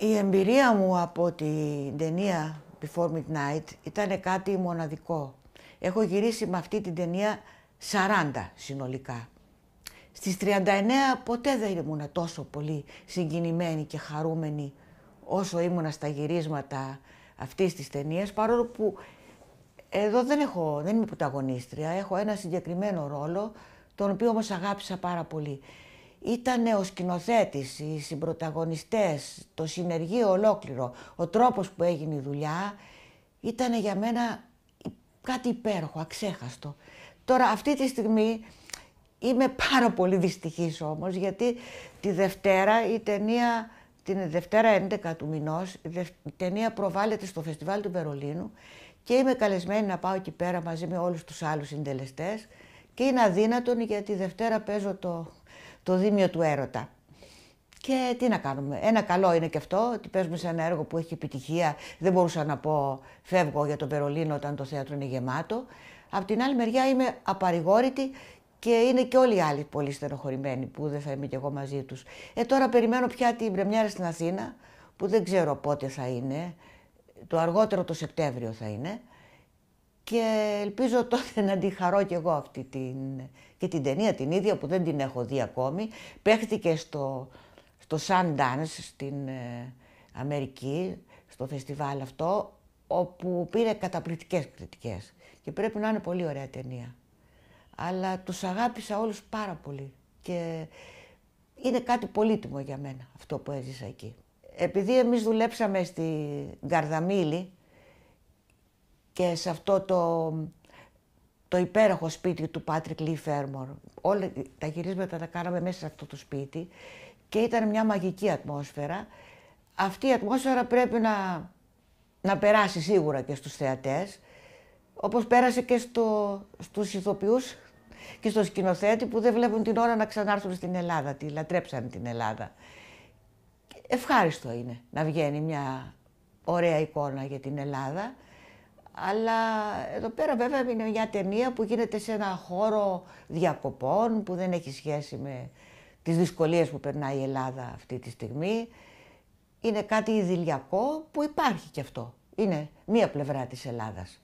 Η εμπειρία μου από την ταινία Before Midnight ήταν κάτι μοναδικό. Έχω γυρίσει με αυτή την ταινία 40 συνολικά. Στις 39 ποτέ δεν ήμουν τόσο πολύ συγκινημένη και χαρούμενη όσο ήμουνα στα γυρίσματα αυτής της ταινίας, παρόλο που εδώ δεν, έχω, δεν είμαι πουταγωνίστρια, έχω ένα συγκεκριμένο ρόλο, τον οποίο όμως αγάπησα πάρα πολύ ήταν ο σκηνοθέτης, οι συμπροταγωνιστές, το συνεργείο ολόκληρο, ο τρόπος που έγινε η δουλειά, ήταν για μένα κάτι υπέροχο, αξέχαστο. Τώρα αυτή τη στιγμή είμαι πάρα πολύ δυστυχής όμως, γιατί τη Δευτέρα η ταινία, την Δευτέρα 11 του μηνός, η ταινία προβάλλεται στο Φεστιβάλ του Βερολίνου και είμαι καλεσμένη να πάω εκεί πέρα μαζί με όλους τους άλλους συντελεστές και είναι αδύνατον γιατί Δευτέρα παίζω το το δίμιο του έρωτα. Και τι να κάνουμε. Ένα καλό είναι και αυτό, ότι παίζουμε σε ένα έργο που έχει επιτυχία. Δεν μπορούσα να πω φεύγω για το Περολίνο όταν το θέατρο είναι γεμάτο. Απ' την άλλη μεριά είμαι απαρηγόρητη και είναι και όλοι οι άλλοι πολύ στενοχωρημένοι που δεν θα είμαι κι εγώ μαζί τους. Ε, τώρα περιμένω πια την πρεμιέρα στην Αθήνα, που δεν ξέρω πότε θα είναι. Το αργότερο το Σεπτέμβριο θα είναι και ελπίζω τότε να τη χαρώ κι εγώ αυτή την, και την ταινία την ίδια που δεν την έχω δει ακόμη. Παίχτηκε στο, στο Sundance στην ε, Αμερική, στο φεστιβάλ αυτό, όπου πήρε καταπληκτικές κριτικές και πρέπει να είναι πολύ ωραία ταινία. Αλλά τους αγάπησα όλους πάρα πολύ και είναι κάτι πολύτιμο για μένα αυτό που έζησα εκεί. Επειδή εμείς δουλέψαμε στην Καρδαμίλη, και σε αυτό το, το υπέροχο σπίτι του Πάτρικ Λί Φέρμορ. Όλα τα γυρίσματα τα κάναμε μέσα σε αυτό το σπίτι και ήταν μια μαγική ατμόσφαιρα. Αυτή η ατμόσφαιρα πρέπει να, να περάσει σίγουρα και στους θεατές, όπως πέρασε και στο, στους ηθοποιούς και στο σκηνοθέτη που δεν βλέπουν την ώρα να ξανάρθουν στην Ελλάδα, τη λατρέψαν την Ελλάδα. Ευχάριστο είναι να βγαίνει μια ωραία εικόνα για την Ελλάδα. Αλλά εδώ πέρα βέβαια είναι μια ταινία που γίνεται σε ένα χώρο διακοπών που δεν έχει σχέση με τις δυσκολίες που περνάει η Ελλάδα αυτή τη στιγμή. Είναι κάτι ιδηλιακό που υπάρχει και αυτό. Είναι μία πλευρά της Ελλάδας.